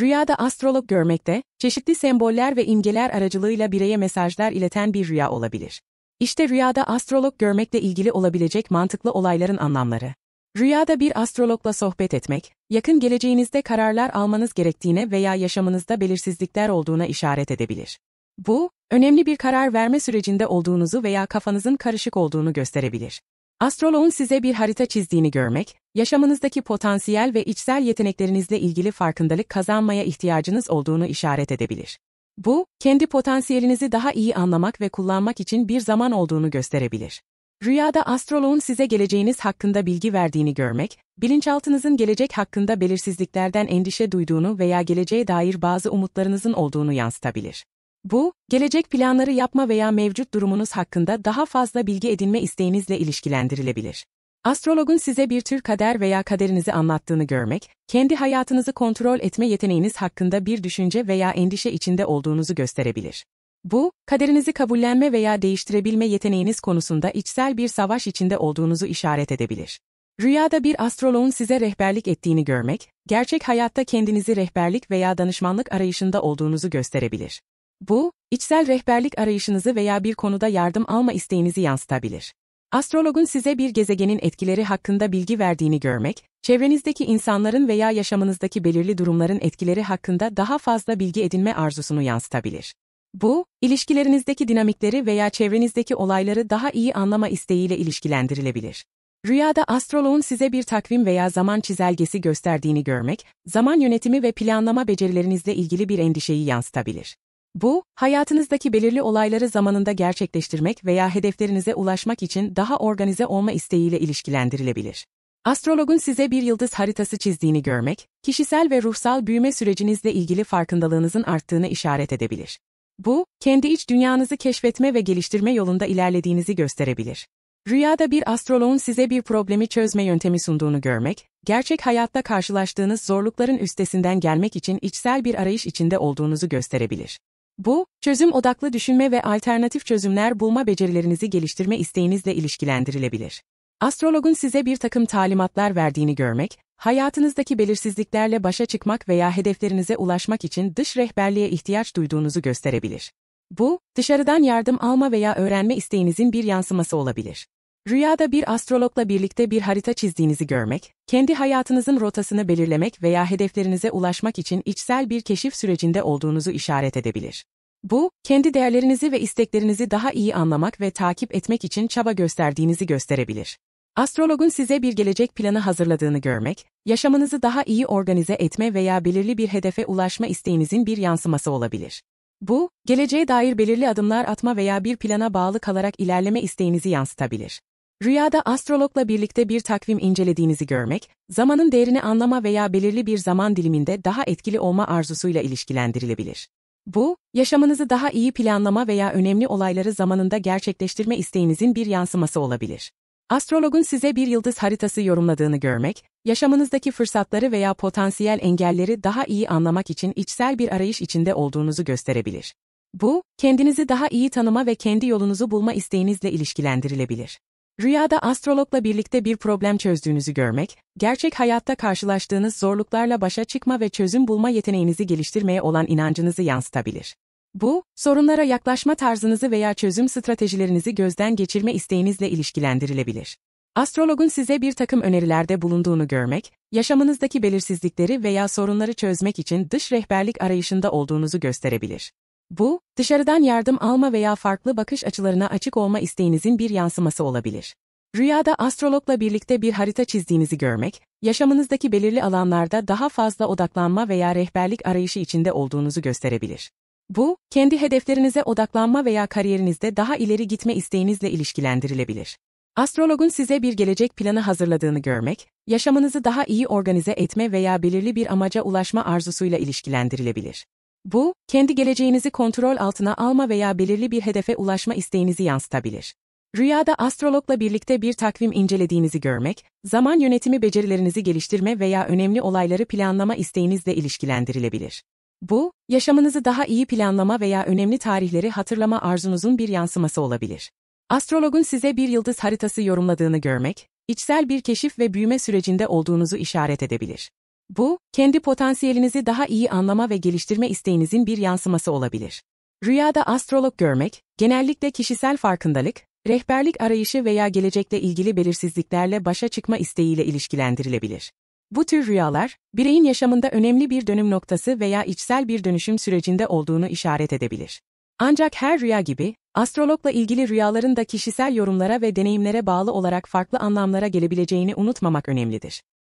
Rüyada astrolog görmekte, çeşitli semboller ve imgeler aracılığıyla bireye mesajlar ileten bir rüya olabilir. İşte rüyada astrolog görmekle ilgili olabilecek mantıklı olayların anlamları. Rüyada bir astrologla sohbet etmek, yakın geleceğinizde kararlar almanız gerektiğine veya yaşamınızda belirsizlikler olduğuna işaret edebilir. Bu, önemli bir karar verme sürecinde olduğunuzu veya kafanızın karışık olduğunu gösterebilir. Astroloğun size bir harita çizdiğini görmek, yaşamınızdaki potansiyel ve içsel yeteneklerinizle ilgili farkındalık kazanmaya ihtiyacınız olduğunu işaret edebilir. Bu, kendi potansiyelinizi daha iyi anlamak ve kullanmak için bir zaman olduğunu gösterebilir. Rüyada astroloğun size geleceğiniz hakkında bilgi verdiğini görmek, bilinçaltınızın gelecek hakkında belirsizliklerden endişe duyduğunu veya geleceğe dair bazı umutlarınızın olduğunu yansıtabilir. Bu, gelecek planları yapma veya mevcut durumunuz hakkında daha fazla bilgi edinme isteğinizle ilişkilendirilebilir. Astrologun size bir tür kader veya kaderinizi anlattığını görmek, kendi hayatınızı kontrol etme yeteneğiniz hakkında bir düşünce veya endişe içinde olduğunuzu gösterebilir. Bu, kaderinizi kabullenme veya değiştirebilme yeteneğiniz konusunda içsel bir savaş içinde olduğunuzu işaret edebilir. Rüyada bir astroloğun size rehberlik ettiğini görmek, gerçek hayatta kendinizi rehberlik veya danışmanlık arayışında olduğunuzu gösterebilir. Bu, içsel rehberlik arayışınızı veya bir konuda yardım alma isteğinizi yansıtabilir. Astrologun size bir gezegenin etkileri hakkında bilgi verdiğini görmek, çevrenizdeki insanların veya yaşamınızdaki belirli durumların etkileri hakkında daha fazla bilgi edinme arzusunu yansıtabilir. Bu, ilişkilerinizdeki dinamikleri veya çevrenizdeki olayları daha iyi anlama isteğiyle ilişkilendirilebilir. Rüyada astroloğun size bir takvim veya zaman çizelgesi gösterdiğini görmek, zaman yönetimi ve planlama becerilerinizle ilgili bir endişeyi yansıtabilir. Bu, hayatınızdaki belirli olayları zamanında gerçekleştirmek veya hedeflerinize ulaşmak için daha organize olma isteğiyle ilişkilendirilebilir. Astrologun size bir yıldız haritası çizdiğini görmek, kişisel ve ruhsal büyüme sürecinizle ilgili farkındalığınızın arttığını işaret edebilir. Bu, kendi iç dünyanızı keşfetme ve geliştirme yolunda ilerlediğinizi gösterebilir. Rüyada bir astroloğun size bir problemi çözme yöntemi sunduğunu görmek, gerçek hayatta karşılaştığınız zorlukların üstesinden gelmek için içsel bir arayış içinde olduğunuzu gösterebilir. Bu, çözüm odaklı düşünme ve alternatif çözümler bulma becerilerinizi geliştirme isteğinizle ilişkilendirilebilir. Astrologun size bir takım talimatlar verdiğini görmek, hayatınızdaki belirsizliklerle başa çıkmak veya hedeflerinize ulaşmak için dış rehberliğe ihtiyaç duyduğunuzu gösterebilir. Bu, dışarıdan yardım alma veya öğrenme isteğinizin bir yansıması olabilir. Rüyada bir astrologla birlikte bir harita çizdiğinizi görmek, kendi hayatınızın rotasını belirlemek veya hedeflerinize ulaşmak için içsel bir keşif sürecinde olduğunuzu işaret edebilir. Bu, kendi değerlerinizi ve isteklerinizi daha iyi anlamak ve takip etmek için çaba gösterdiğinizi gösterebilir. Astrologun size bir gelecek planı hazırladığını görmek, yaşamınızı daha iyi organize etme veya belirli bir hedefe ulaşma isteğinizin bir yansıması olabilir. Bu, geleceğe dair belirli adımlar atma veya bir plana bağlı kalarak ilerleme isteğinizi yansıtabilir. Rüyada astrologla birlikte bir takvim incelediğinizi görmek, zamanın değerini anlama veya belirli bir zaman diliminde daha etkili olma arzusuyla ilişkilendirilebilir. Bu, yaşamınızı daha iyi planlama veya önemli olayları zamanında gerçekleştirme isteğinizin bir yansıması olabilir. Astrologun size bir yıldız haritası yorumladığını görmek, yaşamınızdaki fırsatları veya potansiyel engelleri daha iyi anlamak için içsel bir arayış içinde olduğunuzu gösterebilir. Bu, kendinizi daha iyi tanıma ve kendi yolunuzu bulma isteğinizle ilişkilendirilebilir. Rüyada astrologla birlikte bir problem çözdüğünüzü görmek, gerçek hayatta karşılaştığınız zorluklarla başa çıkma ve çözüm bulma yeteneğinizi geliştirmeye olan inancınızı yansıtabilir. Bu, sorunlara yaklaşma tarzınızı veya çözüm stratejilerinizi gözden geçirme isteğinizle ilişkilendirilebilir. Astrologun size bir takım önerilerde bulunduğunu görmek, yaşamınızdaki belirsizlikleri veya sorunları çözmek için dış rehberlik arayışında olduğunuzu gösterebilir. Bu, dışarıdan yardım alma veya farklı bakış açılarına açık olma isteğinizin bir yansıması olabilir. Rüyada astrologla birlikte bir harita çizdiğinizi görmek, yaşamınızdaki belirli alanlarda daha fazla odaklanma veya rehberlik arayışı içinde olduğunuzu gösterebilir. Bu, kendi hedeflerinize odaklanma veya kariyerinizde daha ileri gitme isteğinizle ilişkilendirilebilir. Astrologun size bir gelecek planı hazırladığını görmek, yaşamınızı daha iyi organize etme veya belirli bir amaca ulaşma arzusuyla ilişkilendirilebilir. Bu, kendi geleceğinizi kontrol altına alma veya belirli bir hedefe ulaşma isteğinizi yansıtabilir. Rüyada astrologla birlikte bir takvim incelediğinizi görmek, zaman yönetimi becerilerinizi geliştirme veya önemli olayları planlama isteğinizle ilişkilendirilebilir. Bu, yaşamınızı daha iyi planlama veya önemli tarihleri hatırlama arzunuzun bir yansıması olabilir. Astrologun size bir yıldız haritası yorumladığını görmek, içsel bir keşif ve büyüme sürecinde olduğunuzu işaret edebilir. Bu, kendi potansiyelinizi daha iyi anlama ve geliştirme isteğinizin bir yansıması olabilir. Rüyada astrolog görmek, genellikle kişisel farkındalık, rehberlik arayışı veya gelecekle ilgili belirsizliklerle başa çıkma isteğiyle ilişkilendirilebilir. Bu tür rüyalar, bireyin yaşamında önemli bir dönüm noktası veya içsel bir dönüşüm sürecinde olduğunu işaret edebilir. Ancak her rüya gibi, astrologla ilgili rüyaların da kişisel yorumlara ve deneyimlere bağlı olarak farklı anlamlara gelebileceğini unutmamak önemlidir.